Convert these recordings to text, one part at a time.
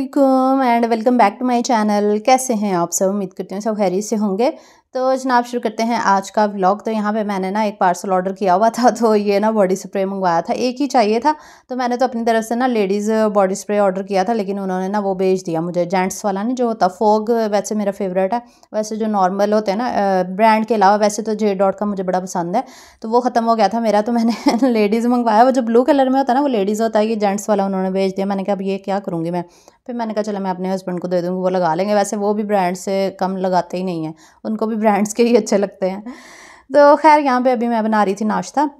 Aslam and welcome back to my channel कैसे हैं आप सब उम्मीद करते हैं सब हैरी से होंगे तो जनाब शुरू करते हैं आज का व्लॉग तो यहाँ पे मैंने ना एक पार्सल ऑर्डर किया हुआ था तो ये ना बॉडी स्प्रे मंगवाया था एक ही चाहिए था तो मैंने तो अपनी तरफ से ना लेडीज़ बॉडी स्प्रे ऑर्डर किया था लेकिन उन्होंने ना वो भेज दिया मुझे जेंट्स वाला नहीं जो होता फोग वैसे मेरा फेवरेट है वैसे जो नॉर्मल होते हैं ना ब्रांड के अलावा वैसे तो जे डॉट का मुझे बड़ा पसंद है तो वो ख़त्म हो गया था मेरा तो मैंने लेडीज़ मंगवाया वो जो ब्लू कलर में होता है ना वो लेडीज़ होता है कि जेंट्स वाला उन्होंने भेज दिया मैंने कहा अब ये क्या करूँगी मैं फिर मैंने कहा चलो मैं अपने हस्बैंड को दे दूँगी वो लगा लेंगे वैसे वो भी ब्रांड से कम लगाते ही नहीं है उनको भी ब्रांड्स के ही अच्छे लगते हैं तो खैर यहाँ पे अभी मैं बना रही थी नाश्ता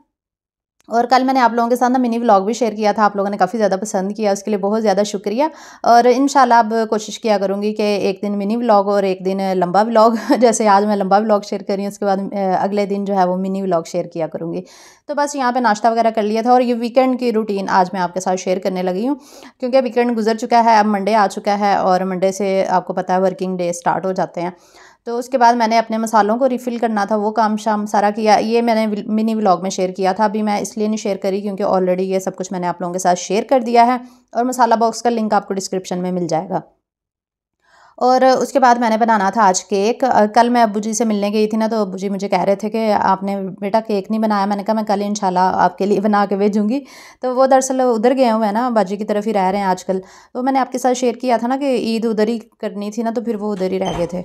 और कल मैंने आप लोगों के साथ ना मिनी व्लॉग भी शेयर किया था आप लोगों ने काफ़ी ज़्यादा पसंद किया उसके लिए बहुत ज़्यादा शुक्रिया और इन अब कोशिश किया करूँगी कि एक दिन मिनी व्लॉग और एक दिन लंबा व्लॉग जैसे आज मैं लंबा व्लॉग शेयर कर रही हूँ उसके बाद अगले दिन जो है वो मिनी व्लॉग शेयर किया करूँगी तो बस यहाँ पर नाश्ता वगैरह कर लिया था और ये वीकेंड की रूटीन आज मैं आपके साथ शेयर करने लगी हूँ क्योंकि वीकेंड गुजर चुका है अब मंडे आ चुका है और मंडे से आपको पता है वर्किंग डे स्टार्ट हो जाते हैं तो उसके बाद मैंने अपने मसालों को रिफ़िल करना था वो काम शाम सारा किया ये मैंने मिनी व्लॉग में शेयर किया था अभी मैं इसलिए नहीं शेयर करी क्योंकि ऑलरेडी ये सब कुछ मैंने आप लोगों के साथ शेयर कर दिया है और मसाला बॉक्स का लिंक आपको डिस्क्रिप्शन में मिल जाएगा और उसके बाद मैंने बनाना था आज केक कल मैं अबू जी से मिलने गई थी ना तो अबू जी मुझे कह रहे थे कि आपने बेटा केक नहीं बनाया मैंने कहा मैं कल इंशाल्लाह आपके लिए बना के भेजूँगी तो वो दरअसल उधर गए हुए हैं ना बाजी की तरफ ही रह रहे हैं आजकल तो मैंने आपके साथ शेयर किया था ना कि ईद उधर ही करनी थी ना तो फिर वो उधर ही रह गए थे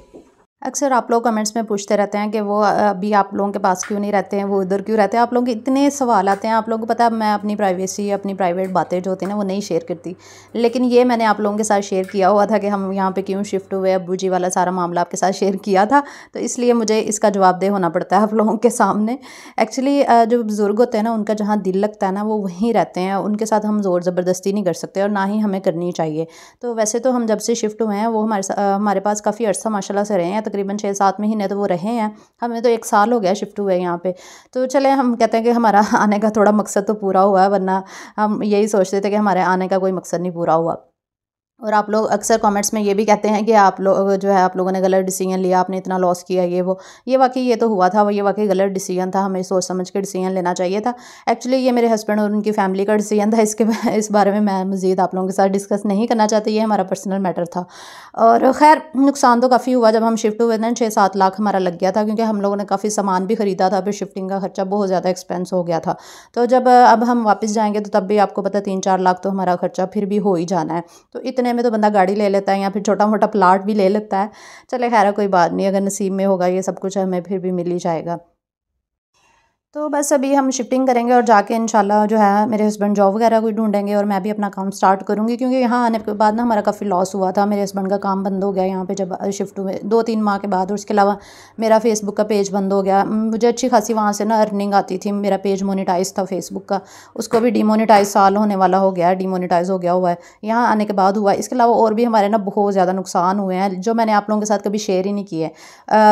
अक्सर आप लोग कमेंट्स में पूछते रहते हैं कि वो अभी आप लोगों के पास क्यों नहीं रहते हैं वो उधर क्यों रहते हैं आप लोग इतने सवाल आते हैं आप लोगों को पता है मैं अपनी प्राइवेसी अपनी प्राइवेट बातें जो होती हैं ना वो नहीं शेयर करती लेकिन ये मैंने आप लोगों के साथ शेयर किया हुआ था कि हम यहाँ पर क्यों शिफ्ट हुए अबू जी वाला सारा मामला आपके साथ शेयर किया था तो इसलिए मुझे इसका जवाबदेह होना पड़ता है आप लोगों के सामने एक्चुअली जो बुज़ुर्ग होते हैं ना उनका जहाँ दिल लगता है ना वो वहीं रहते हैं उनके साथ हम ज़ोर ज़बरदस्ती नहीं कर सकते और ना ही हमें करनी चाहिए तो वैसे तो हम जब से शिफ्ट हुए हैं वो हमारे हमारे पास काफ़ी अर्सा माशाला से रहे हैं तो तकरीबन छः सात महीने तो वो रहे हैं हमें तो एक साल हो गया शिफ्ट हुए यहाँ पे तो चले हम कहते हैं कि हमारा आने का थोड़ा मकसद तो पूरा हुआ है वरना हम यही सोचते थे कि हमारे आने का कोई मकसद नहीं पूरा हुआ और आप लोग अक्सर कमेंट्स में ये भी कहते हैं कि आप लोग जो है आप लोगों ने गलत डिसीजन लिया आपने इतना लॉस किया ये वो ये वाकई ये तो हुआ था वो ये वाकई गलत डिसीजन था हमें सोच समझ के डिसीजन लेना चाहिए था एक्चुअली ये मेरे हस्बैंड और उनकी फैमिली का डिसीजन था इसके इस बारे में मैं मज़ीद आप लोगों के साथ डिस्कस नहीं करना चाहती ये हमारा पर्सनल मैटर था और खैर नुकसान तो काफ़ी हुआ जब हम शिफ्ट हुए थे छः सात लाख हमारा लग गया था क्योंकि हम लोगों ने काफ़ी सामान भी ख़रीदा था फिर शिफ्टिंग का खर्चा बहुत ज़्यादा एक्सपेंस हो गया था तो जब अब हम वापस जाएँगे तो तब भी आपको पता तीन चार लाख तो हमारा खर्चा फिर भी हो ही जाना है तो इतने इतने में तो बंदा गाड़ी ले लेता है या फिर छोटा मोटा प्लाट भी ले लेता है चले खैर कोई बात नहीं अगर नसीब में होगा ये सब कुछ हमें फिर भी मिल ही जाएगा तो बस अभी हम शिफ्टिंग करेंगे और जाके इन जो है मेरे हस्बैंड जॉब वगैरह कोई ढूंढेंगे और मैं भी अपना काम स्टार्ट करूँगी क्योंकि यहाँ आने के बाद ना हमारा काफ़ी लॉस हुआ था मेरे हस्बैंड का काम बंद हो गया यहाँ पे जब शिफ्ट हुए दो तीन माह के बाद और उसके अलावा मेरा फेसबुक का पेज बंद हो गया मुझे अच्छी खासी वहाँ से ना अर्निंग आती थी मेरा पेज मोनिटाइज था फेसबुक का उसको भी डीमोनीटाइज साल होने वाला हो गया डीमोनीटाइज हो गया हुआ है यहाँ आने के बाद हुआ इसके अलावा और भी हमारे ना बहुत ज़्यादा नुकसान हुए हैं जो मैंने आप लोगों के साथ कभी शेयर ही नहीं किए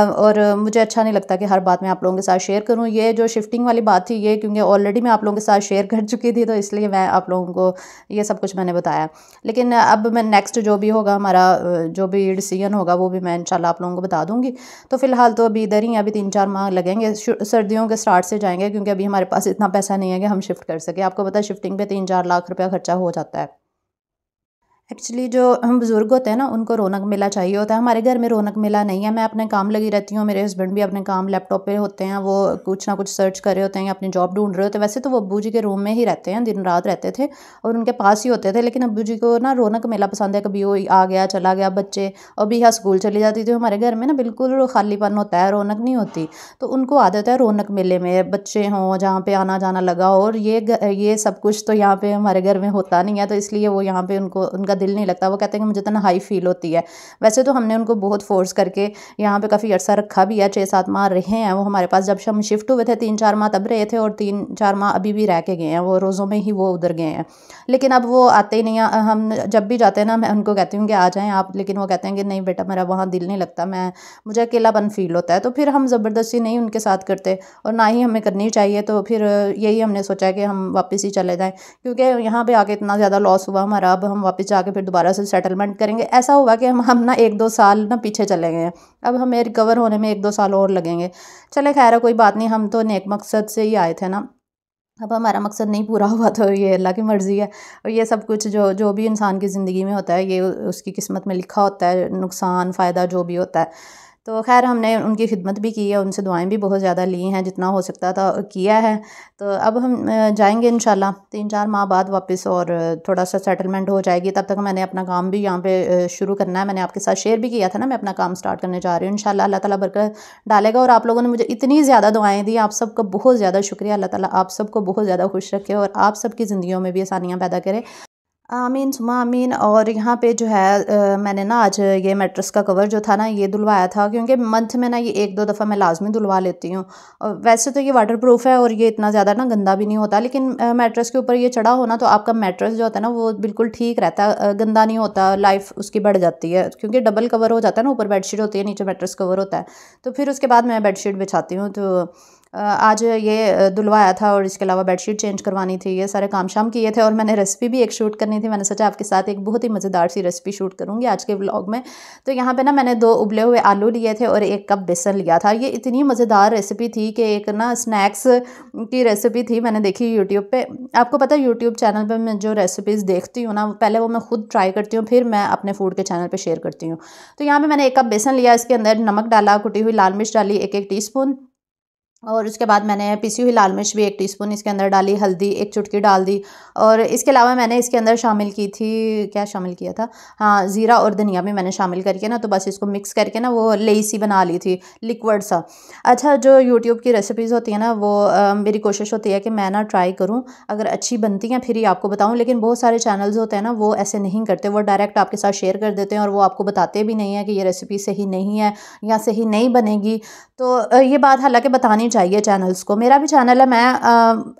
और मुझे अच्छा नहीं लगता कि हर बात मैं आप लोगों के साथ शेयर करूँ ये जो शिफ्ट गिफ्टिंग वाली बात थी ये क्योंकि ऑलरेडी मैं आप लोगों के साथ शेयर कर चुकी थी तो इसलिए मैं आप लोगों को ये सब कुछ मैंने बताया लेकिन अब मैं नेक्स्ट जो भी होगा हमारा जो भी डिसीजन होगा वो भी मैं इंशाल्लाह आप लोगों को बता दूंगी तो फ़िलहाल तो अभी इधर ही अभी तीन चार माह लगेंगे सर्दियों के स्टार्ट से जाएंगे क्योंकि अभी हमारे पास इतना पैसा नहीं है कि हम शिफ्ट कर सके आपको पता है शिफ्टिंग पर तीन चार लाख रुपया खर्चा हो जाता है एक्चुअली जो हम बुज़ुर्ग होते हैं ना उनको रौनक मेला चाहिए होता है हमारे घर में रौनक मेला नहीं है मैं अपने काम लगी रहती हूँ मेरे हस्बैंड भी अपने काम लैपटॉप पे होते हैं वो कुछ ना कुछ सर्च कर रहे होते हैं या अपनी जॉब ढूंढ रहे होते हैं वैसे तो वो अब्बू जी के रूम में ही रहते हैं दिन रात रहते थे और उनके पास ही होते थे लेकिन अब्बू जी को ना रौनक मेला पसंद है कभी वो आ गया चला गया बच्चे अभी यहाँ स्कूल चली जाती थी हमारे घर में ना बिल्कुल खालीपन होता है रौनक नहीं होती तो उनको आदत है रौनक मेले में बच्चे हों जहाँ पर आना जाना लगा हो और ये ये सब कुछ तो यहाँ पर हमारे घर में होता नहीं है तो इसलिए वो यहाँ पर उनको उनका दिल नहीं लगता वो कहते हैं कि मुझे इतना हाई फील होती है वैसे तो हमने उनको बहुत फोर्स करके यहाँ पर काफ़ी अर्सा रखा भी है छः सात माह रहे हैं वो हमारे पास जब हम शिफ्ट हुए थे तीन चार माह तब रहे थे और तीन चार माह अभी भी रह के गए हैं वो रोज़ों में ही वो उधर गए हैं लेकिन अब वो आते ही नहीं हम जब भी जाते हैं ना मैं उनको कहती हूँ कि आ जाएँ आप लेकिन वो कहते हैं कि नहीं बेटा मेरा वहाँ दिल नहीं लगता मैं मुझे अकेलापन फील होता है तो फिर हम ज़बरदस्ती नहीं उनके साथ करते और ना ही हमें करनी चाहिए तो फिर यही हमने सोचा कि हम वापस ही चले जाएँ क्योंकि यहाँ पर आके इतना ज़्यादा लॉस हुआ हमारा अब हम वापस जा आके फिर दोबारा से सेटलमेंट करेंगे ऐसा हुआ कि हम हम ना एक दो साल ना पीछे चले गए अब हमें रिकवर होने में एक दो साल और लगेंगे चले खैर है कोई बात नहीं हम तो नेक मकसद से ही आए थे ना अब हमारा मकसद नहीं पूरा हुआ तो ये अल्लाह की मर्ज़ी है और ये सब कुछ जो जो भी इंसान की ज़िंदगी में होता है ये उसकी किस्मत में लिखा होता है नुकसान फ़ायदा जो भी होता है तो खैर हमने उनकी खिदमत भी की है उनसे दुआएं भी बहुत ज़्यादा ली हैं जितना हो सकता था किया है तो अब हम जाएंगे इन तीन चार माह बाद वापस और थोड़ा सा सेटलमेंट हो जाएगी तब तक मैंने अपना काम भी यहाँ पे शुरू करना है मैंने आपके साथ शेयर भी किया था ना मैं अपना काम स्टार्ट करने जा रही हूँ इन अल्लाह ताला बरकर डालेगा और आप लोगों ने मुझे इतनी ज़्यादा दुआएँ दी आप सबका बहुत ज़्यादा शुक्रिया अल्लाह ताला आप सबको बहुत ज़्यादा खुश रखे और आप सबकी ज़िंदियों में भी आसानियाँ पैदा करे आमीन सुमा आमीन और यहाँ पे जो है आ, मैंने ना आज ये मेट्रस का कवर जो था ना ये धुलवाया था क्योंकि मंथ में ना ये एक दो दफ़ा मैं लाजमी धुलवा लेती हूँ वैसे तो ये वाटर प्रूफ है और ये इतना ज़्यादा ना गंदा भी नहीं होता लेकिन मेट्रस के ऊपर ये चढ़ा होना तो आपका मेट्रस जो होता है ना वो बिल्कुल ठीक रहता है गंदा नहीं होता लाइफ उसकी बढ़ जाती है क्योंकि डबल कवर हो जाता है ना ऊपर बेडशीट होती है नीचे मेट्रस कवर होता है तो फिर उसके बाद मैं बेडशीट बिछाती हूँ तो आज ये धुलवाया था और इसके अलावा बेडशीट चेंज करवानी थी ये सारे काम शाम किए थे और मैंने रेसिपी भी एक शूट करनी थी मैंने सोचा आपके साथ एक बहुत ही मज़ेदार सी रेसिपी शूट करूँगी आज के ब्लॉग में तो यहाँ पे ना मैंने दो उबले हुए आलू लिए थे और एक कप बेसन लिया था ये इतनी मज़ेदार रेसिपी थी कि एक ना स्नैक्स की रेसिपी थी मैंने देखी यूट्यूब पर आपको पता है यूट्यूब चैनल पर मैं जो रेसिपीज़ देखती हूँ ना पहले वो मैं खुद ट्राई करती हूँ फिर मैं अपने फूड के चैनल पर शेयर करती हूँ तो यहाँ पर मैंने एक कप बेसन लिया इसके अंदर नमक डाला कुटी हुई लाल मिर्च डाली एक एक टी और उसके बाद मैंने पीसी हुई लाल मिर्च भी एक टीस्पून इसके अंदर डाली हल्दी एक चुटकी डाल दी और इसके अलावा मैंने इसके अंदर शामिल की थी क्या शामिल किया था हाँ ज़ीरा और धनिया भी मैंने शामिल करके ना तो बस इसको मिक्स करके ना वो लेसी बना ली थी लिक्विड सा अच्छा जो यूट्यूब की रेसिपीज़ होती है ना वो आ, मेरी कोशिश होती है कि मैं ना ट्राई करूँ अगर अच्छी बनती हैं फिर ही आपको बताऊँ लेकिन बहुत सारे चैनल्स होते हैं ना वो ऐसे नहीं करते वो डायरेक्ट आपके साथ शेयर कर देते हैं और वो आपको बताते भी नहीं है कि ये रेसिपी सही नहीं है या सही नहीं बनेगी तो ये बात हालाँकि बतानी चाहिए चैनल्स को मेरा भी चैनल है मैं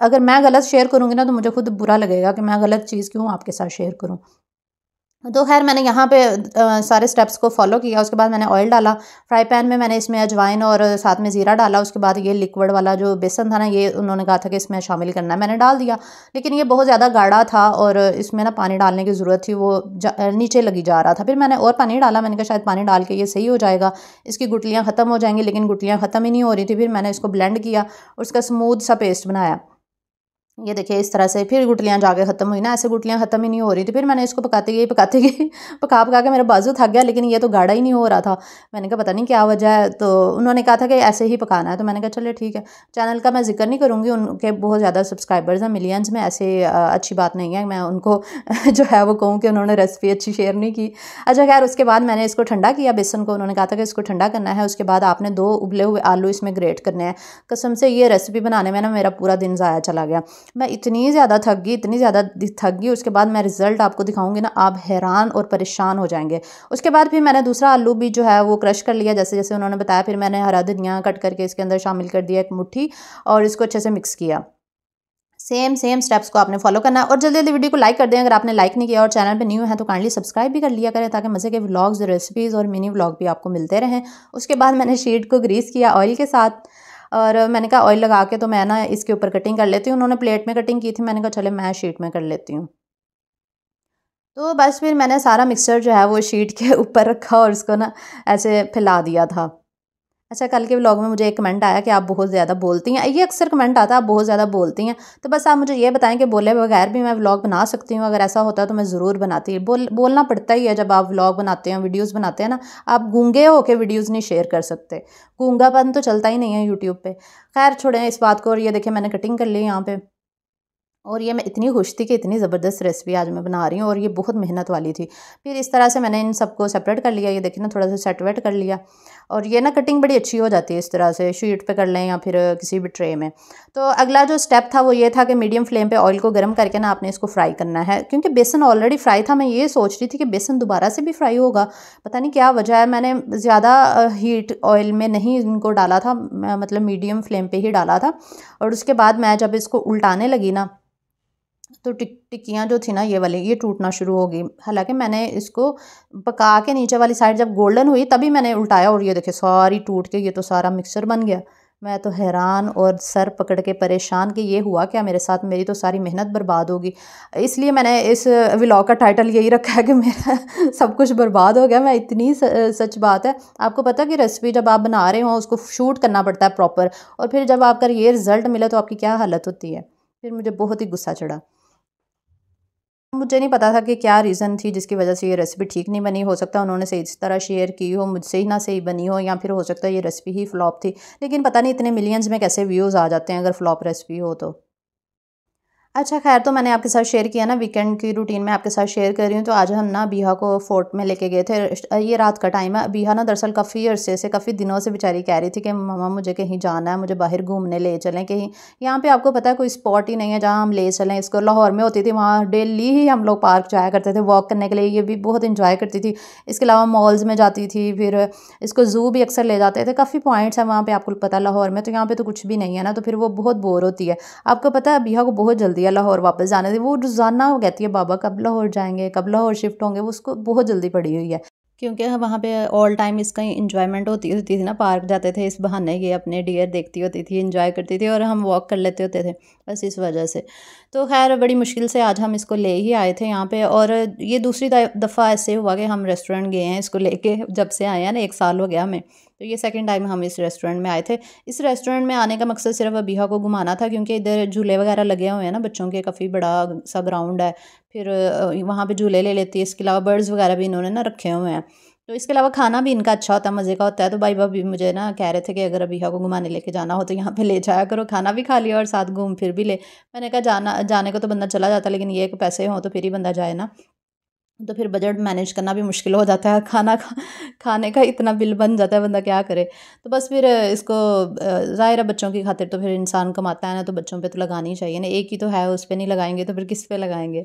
अगर मैं गलत शेयर करूँगी ना तो मुझे खुद बुरा लगेगा कि मैं गलत चीज़ क्यों आपके साथ शेयर करूँ तो खैर मैंने यहाँ पे आ, सारे स्टेप्स को फॉलो किया उसके बाद मैंने ऑयल डाला फ्राई पैन में मैंने इसमें अजवाइन और साथ में ज़ीरा डाला उसके बाद ये लिक्विड वाला जो बेसन था ना ये उन्होंने कहा था कि इसमें शामिल करना है मैंने डाल दिया लेकिन ये बहुत ज़्यादा गाढ़ा था और इसमें ना पानी डालने की ज़रूरत थी वो नीचे लगी जा रहा था फिर मैंने और पानी डाला मैंने कहा शायद पानी डाल के ये सही हो जाएगा इसकी गुटलियाँ ख़त्म हो जाएंगी लेकिन गुटलियाँ ख़त्म ही नहीं हो रही थी फिर मैंने इसको ब्लेंड किया और उसका स्मूद सा पेस्ट बनाया ये देखिए इस तरह से फिर गुटलियाँ जाके ख़त्म हुई ना ऐसे गुटलियाँ ख़त्म ही नहीं हो रही थी फिर मैंने इसको पकाते गई पकाते गई पका पका के मेरा बाजू थक गया लेकिन ये तो गाढ़ा ही नहीं हो रहा था मैंने कहा पता नहीं क्या वजह है तो उन्होंने कहा था कि ऐसे ही पकाना है तो मैंने कहा चले ठीक है चैनल का मैं जिक्र नहीं करूँगी उनके बहुत ज़्यादा सब्सक्राइबर्स हैं मिलियंस में ऐसे अच्छी बात नहीं है मैं उनको जो है वो कहूँ कि उन्होंने रेसिपी अच्छी शेयर नहीं की अच्छा खैर उसके बाद मैंने इसको ठंडा किया बेसन को उन्होंने कहा था कि इसको ठंडा करना है उसके बाद आपने दो उबले हुए आलू इसमें ग्रेट करने हैं कसम से ये रेसिपी बनाने में ना मेरा पूरा दिन ज़ाया चला गया मैं इतनी ज़्यादा थक गई इतनी ज़्यादा थक गई उसके बाद मैं रिज़ल्ट आपको दिखाऊंगी ना आप हैरान और परेशान हो जाएंगे उसके बाद फिर मैंने दूसरा आलू भी जो है वो क्रश कर लिया जैसे जैसे उन्होंने बताया फिर मैंने हरा धनिया कट करके इसके अंदर शामिल कर दिया एक मुट्ठी और इसको अच्छे से मिक्स किया सेम सेम स्टेप्स को आपने फॉलो करना है और जल्दी जल्दी वीडियो को लाइक कर दें अगर आपने लाइक नहीं किया और चैनल पे न्यू है तो काइंडली सब्सक्राइब भी कर लिया करें ताकि मज़े के व्लॉग्स रेसिपीज़ और मिनी व्लॉग भी आपको मिलते रहें उसके बाद मैंने शीट को ग्रीस किया ऑयल के साथ और मैंने कहा ऑयल लगा के तो मैं ना इसके ऊपर कटिंग कर लेती हूँ उन्होंने प्लेट में कटिंग की थी मैंने कहा चले मैं शीट में कर लेती हूँ तो बस फिर मैंने सारा मिक्सचर जो है वो शीट के ऊपर रखा और उसको ना ऐसे फैला दिया था अच्छा कल के व्लॉग में मुझे एक कमेंट आया कि आप बहुत ज़्यादा बोलती हैं ये अक्सर कमेंट आता है आप बहुत ज़्यादा बोलती हैं तो बस आप मुझे ये बताएं कि बोले बगैर भी मैं व्लॉग बना सकती हूँ अगर ऐसा होता है तो मैं ज़रूर बनाती बोल बोलना पड़ता ही है जब आप व्लॉग बनाते हैं वीडियोज़ बनाते हैं ना आप गूँगे होकर वीडियोज़ नहीं शेयर कर सकते गूँगापन तो चलता ही नहीं है यूट्यूब पर खैर छोड़ें इस बात को और ये देखें मैंने कटिंग कर ली यहाँ पर और ये मैं इतनी खुश थी कि इतनी ज़बरदस्त रेसिपी आज मैं बना रही हूँ और ये बहुत मेहनत वाली थी फिर इस तरह से मैंने इन सबको सेपरेट कर लिया ये देखिए ना थोड़ा सा सेट वेट कर लिया और ये ना कटिंग बड़ी अच्छी हो जाती है इस तरह से शीट पे कर लें या फिर किसी भी ट्रे में तो अगला जो स्टेप था वो ये था कि मीडियम फ्लेम पे ऑयल को गर्म करके ना आपने इसको फ्राई करना है क्योंकि बेसन ऑलरेडी फ्राई था मैं ये सोच रही थी कि बेसन दोबारा से भी फ्राई होगा पता नहीं क्या वजह है मैंने ज़्यादा हीट ऑयल में नहीं इनको डाला था मतलब मीडियम फ्लेम पर ही डाला था और उसके बाद मैं जब इसको उल्टाने लगी ना तो टिक टिक्कियाँ जो थी ना ये वाली ये टूटना शुरू हो गई हालांकि मैंने इसको पका के नीचे वाली साइड जब गोल्डन हुई तभी मैंने उल्टाया और ये देखे सारी टूट के ये तो सारा मिक्सचर बन गया मैं तो हैरान और सर पकड़ के परेशान कि ये हुआ क्या मेरे साथ मेरी तो सारी मेहनत बर्बाद होगी इसलिए मैंने इस व्लॉग का टाइटल यही रखा है कि मेरा सब कुछ बर्बाद हो गया मैं इतनी सच बात है आपको पता कि रेसिपी जब आप बना रहे हो उसको शूट करना पड़ता है प्रॉपर और फिर जब आपका ये रिज़ल्ट मिला तो आपकी क्या हालत होती है फिर मुझे बहुत ही गुस्सा चढ़ा मुझे नहीं पता था कि क्या रीज़न थी जिसकी वजह से ये रेसिपी ठीक नहीं बनी हो सकता उन्होंने सही इस तरह शेयर की हो मुझसे ही ना सही बनी हो या फिर हो सकता है ये रेसिपी ही फ्लॉप थी लेकिन पता नहीं इतने मिलियंस में कैसे व्यूज़ आ जाते हैं अगर फ्लॉप रेसिपी हो तो अच्छा खैर तो मैंने आपके साथ शेयर किया ना वीकेंड की रूटीन में आपके साथ शेयर कर रही हूँ तो आज हम ना बीहा को फोर्ट में लेके गए थे ये रात का टाइम है बीहा ना दरअसल काफ़ी अरसे से काफ़ी दिनों से बेचारी कह रही थी कि मामा मुझे कहीं जाना है मुझे बाहर घूमने ले चलें कहीं यहाँ पे आपको पता है कोई स्पॉट ही नहीं है जहाँ हम ले चलें इसको लाहौर में होती थी वहाँ डेली ही हम लोग पार्क जाया करते थे वॉक करने के लिए ये भी बहुत इन्जॉय करती थी इसके अलावा मॉल्स में जाती थी फिर इसको ज़ू भी अक्सर ले जाते थे काफ़ी पॉइंट्स हैं वहाँ पर आपको पता लाहौर में तो यहाँ पर तो कुछ भी नहीं है ना तो फिर वो बहुत बोर होती है आपको पता है बीहा को बहुत जल्दी या लाहौर वापस जाने से तो वो रोज़ाना वो कहती है बाबा कब लाहौर जाएंगे कब लाहौर शिफ्ट होंगे वो उसको बहुत जल्दी पड़ी हुई है क्योंकि वहाँ पे ऑल टाइम इसका इंजॉयमेंट होती होती थी ना पार्क जाते थे इस बहाने ये अपने डियर देखती होती थी इन्जॉय करती थी और हम वॉक कर लेते होते थे बस इस वजह से तो खैर बड़ी मुश्किल से आज हम इसको ले ही आए थे यहाँ पे और ये दूसरी दफ़ा ऐसे हुआ कि हम रेस्टोरेंट गए हैं इसको लेके जब से आए हैं ना एक साल हो गया हमें तो ये सेकेंड टाइम हम इस रेस्टोरेंट में आए थे इस रेस्टोरेंट में आने का मकसद सिर्फ अबीहा को घुमाना था क्योंकि इधर झूले वगैरह लगे हुए हैं ना बच्चों के काफ़ी बड़ा सा ग्राउंड है फिर वहाँ पर झूले ले लेती है इसके अलावा बर्ड्स वगैरह भी इन्होंने ना रखे हुए हैं तो इसके अलावा खाना भी इनका अच्छा होता है मज़े का होता है तो भाई भाभी मुझे ना कह रहे थे कि अगर अभी को घुमाने लेके जाना हो तो यहाँ पे ले जाया करो खाना भी खा लिया और साथ घूम फिर भी ले मैंने कहा जाना जाने को तो बंदा चला जाता लेकिन ये एक पैसे हों तो फिर ही बंदा जाए ना तो फिर बजट मैनेज करना भी मुश्किल हो जाता है खाना खा खाने का इतना बिल बन जाता है बंदा क्या करे तो बस फिर इसको ज़ाहिर है बच्चों की खातिर तो फिर इंसान कमाता है ना तो बच्चों पे तो लगानी ही चाहिए ना एक ही तो है उस पर नहीं लगाएंगे तो फिर किस पे लगाएंगे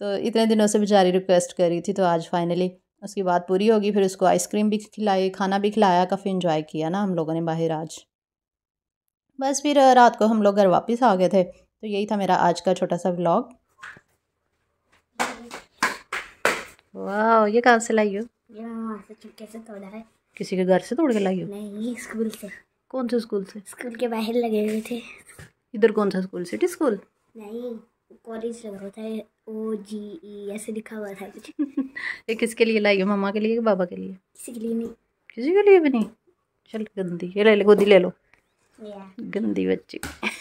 तो इतने दिनों से बेचारी रिक्वेस्ट करी थी तो आज फाइनली उसकी बात पूरी होगी फिर उसको आइसक्रीम भी खिलाई खाना भी खिलाया काफ़ी इन्जॉय किया ना हम लोगों ने बाहर आज बस फिर रात को हम लोग घर वापस आ गए थे तो यही था मेरा आज का छोटा सा ब्लॉग वाह ये कहाँ से लाई हो ये वहाँ से चुपके से तोड़ा है किसी के घर से तोड़ के लाई हो नहीं स्कूल से कौन से स्कूल से स्कूल के बाहर लगे हुए थे इधर कौन सा स्कूल सिटी स्कूल नहीं कॉलेज लग रहा था ओ जी ई ऐसे लिखा हुआ था कुछ ये किसके लिए लाई हो मामा के लिए कि बाबा के लिए किसी के लिए नहीं किसी के लिए भी नहीं चल गंदी ये ले ले गोदी ले लो गंदी बच्ची